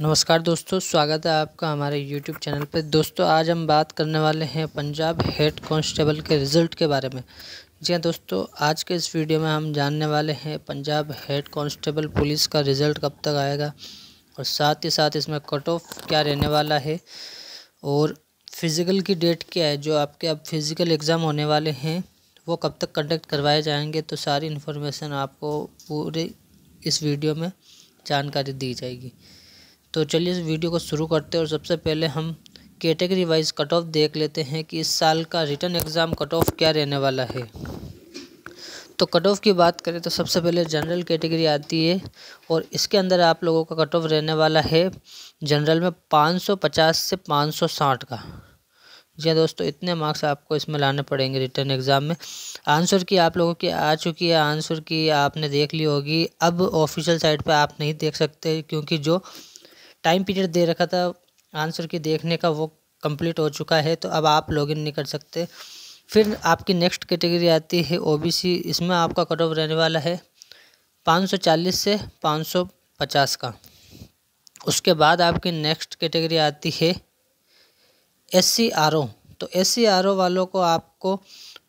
नमस्कार दोस्तों स्वागत है आपका हमारे YouTube चैनल पर दोस्तों आज हम बात करने वाले हैं पंजाब हेड कांस्टेबल के रिज़ल्ट के बारे में जी हाँ दोस्तों आज के इस वीडियो में हम जानने वाले हैं पंजाब हेड कांस्टेबल पुलिस का रिज़ल्ट कब तक आएगा और साथ ही साथ इसमें कट ऑफ क्या रहने वाला है और फिज़िकल की डेट क्या है जो आपके अब फिज़िकल एग्ज़ाम होने वाले हैं वो कब तक कंडक्ट करवाए जाएंगे तो सारी इन्फॉर्मेशन आपको पूरे इस वीडियो में जानकारी दी जाएगी तो चलिए इस वीडियो को शुरू करते हैं और सबसे पहले हम कैटेगरी वाइज कट ऑफ देख लेते हैं कि इस साल का रिटर्न एग्ज़ाम कट ऑफ क्या रहने वाला है तो कट ऑफ की बात करें तो सबसे पहले जनरल कैटेगरी आती है और इसके अंदर आप लोगों का कट ऑफ रहने वाला है जनरल में 550 से 560 का जी हाँ दोस्तों इतने मार्क्स आपको इसमें लाने पड़ेंगे रिटर्न एग्ज़ाम में आंसर की आप लोगों की आ चुकी है आंसर की आपने देख ली होगी अब ऑफिशियल साइट पे आप नहीं देख सकते क्योंकि जो टाइम पीरियड दे रखा था आंसर के देखने का वो कंप्लीट हो चुका है तो अब आप लॉगिन नहीं कर सकते फिर आपकी नेक्स्ट कैटेगरी आती है ओबीसी इसमें आपका कट ऑफ रहने वाला है 540 से 550 का उसके बाद आपकी नेक्स्ट कैटेगरी आती है एस सी आर ओ तो एस सी आर ओ वालों को आपको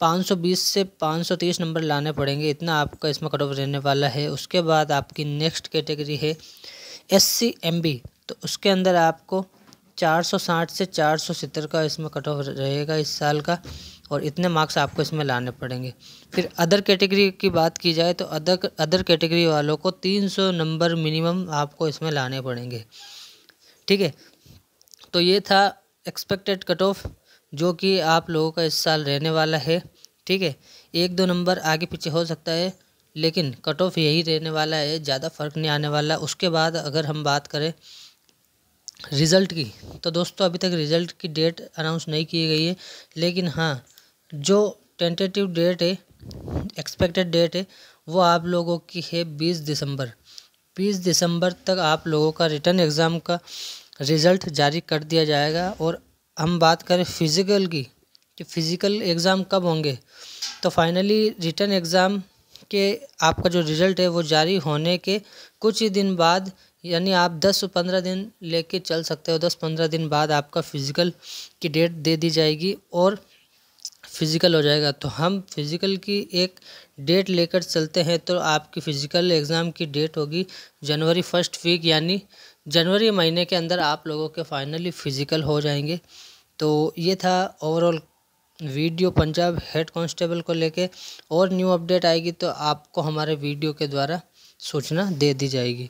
520 से 530 नंबर लाने पड़ेंगे इतना आपका इसमें कट ऑफ रहने वाला है उसके बाद आपकी नेक्स्ट कैटेगरी है एस सी एम बी तो उसके अंदर आपको 460 से चार का इसमें कट ऑफ रहेगा इस साल का और इतने मार्क्स आपको इसमें लाने पड़ेंगे फिर अदर कैटेगरी की बात की जाए तो अदर अदर कैटेगरी वालों को 300 नंबर मिनिमम आपको इसमें लाने पड़ेंगे ठीक है तो ये था एक्सपेक्टेड कट ऑफ जो कि आप लोगों का इस साल रहने वाला है ठीक है एक दो नंबर आगे पीछे हो सकता है लेकिन कट ऑफ यही रहने वाला है ज़्यादा फ़र्क नहीं आने वाला उसके बाद अगर हम बात करें रिज़ल्ट की तो दोस्तों अभी तक रिज़ल्ट की डेट अनाउंस नहीं की गई है लेकिन हाँ जो टेंटेटिव डेट है एक्सपेक्टेड डेट है वो आप लोगों की है बीस दिसंबर बीस दिसंबर तक आप लोगों का रिटर्न एग्ज़ाम का रिज़ल्ट जारी कर दिया जाएगा और हम बात करें फिज़िकल की कि फ़िज़िकल एग्ज़ाम कब होंगे तो फाइनली रिटर्न एग्ज़ाम के आपका जो रिज़ल्ट है वो जारी होने के कुछ ही दिन बाद यानी आप दस से पंद्रह दिन लेके चल सकते हो दस पंद्रह दिन बाद आपका फिज़िकल की डेट दे दी जाएगी और फिज़िकल हो जाएगा तो हम फिज़िकल की एक डेट लेकर चलते हैं तो आपकी फ़िज़िकल एग्ज़ाम की डेट होगी जनवरी फर्स्ट वीक यानी जनवरी महीने के अंदर आप लोगों के फाइनली फ़िज़िकल हो जाएंगे तो ये था overall video Punjab head constable को लेके और न्यू अपडेट आएगी तो आपको हमारे वीडियो के द्वारा सूचना दे दी जाएगी